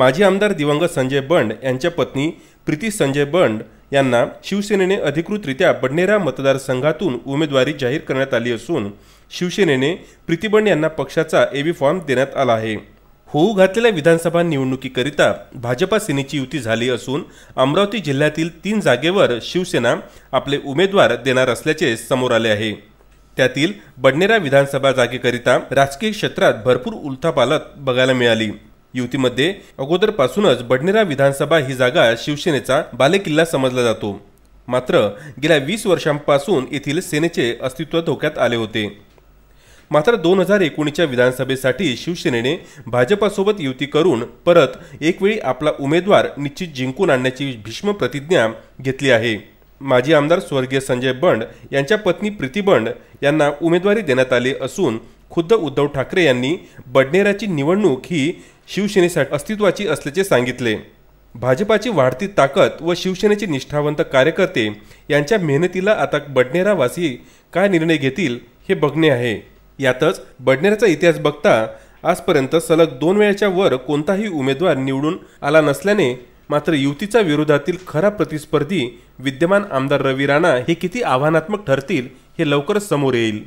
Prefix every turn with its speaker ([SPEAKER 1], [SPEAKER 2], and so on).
[SPEAKER 1] माजी आमदार दिवंगत संजय बंड यांच्या पत्नी प्रीती संजय बंड यांना शिवसेनेने अधिकृतरित्या बडनेरा मतदारसंघातून उमेदवारी जाहीर करण्यात आली असून शिवसेनेने प्रीती बंड यांना पक्षाचा एबी फॉर्म देण्यात आला आहे होऊ घातलेल्या विधानसभा निवडणुकीकरिता भाजपा सेनेची युती झाली असून अमरावती जिल्ह्यातील तीन जागेवर शिवसेना आपले उमेदवार देणार असल्याचे समोर आले आहे त्यातील बडनेरा विधानसभा जागेकरिता राजकीय क्षेत्रात भरपूर उलथापालत बघायला मिळाली युतीमध्ये अगोदरपासूनच बडनेरा विधानसभा ही जागा शिवसेनेचा बालेकिल्ला समजला जातो मात्र गेल्या वीस वर्षांपासून येथील सेनेचे अस्तित्व धोक्यात आले होते मात्र दोन हजार एकोणीसच्या विधानसभेसाठी शिवसेनेने भाजपासोबत युती करून परत एकवेळी आपला उमेदवार निश्चित जिंकून आणण्याची भीष्म प्रतिज्ञा घेतली आहे माजी आमदार स्वर्गीय संजय बंड यांच्या पत्नी प्रीती बंड यांना उमेदवारी देण्यात आली असून खुद्द उद्धव ठाकरे यांनी बडनेराची निवडणूक ही शिवसेनेसाठी अस्तित्वाची असल्याचे सांगितले भाजपाची वाढती ताकद व शिवसेनेचे निष्ठावंत कार्यकर्ते यांच्या मेहनतीला आता बडनेरावासी काय निर्णय घेतील हे बघणे आहे यातच बडनेराचा इतिहास बघता आजपर्यंत सलग दोन वेळाच्या वर कोणताही उमेदवार निवडून आला नसल्याने मात्र युतीचा विरोधातील खरा प्रतिस्पर्धी विद्यमान आमदार रवी राणा हे किती आव्हानात्मक ठरतील हे लवकरच समोर येईल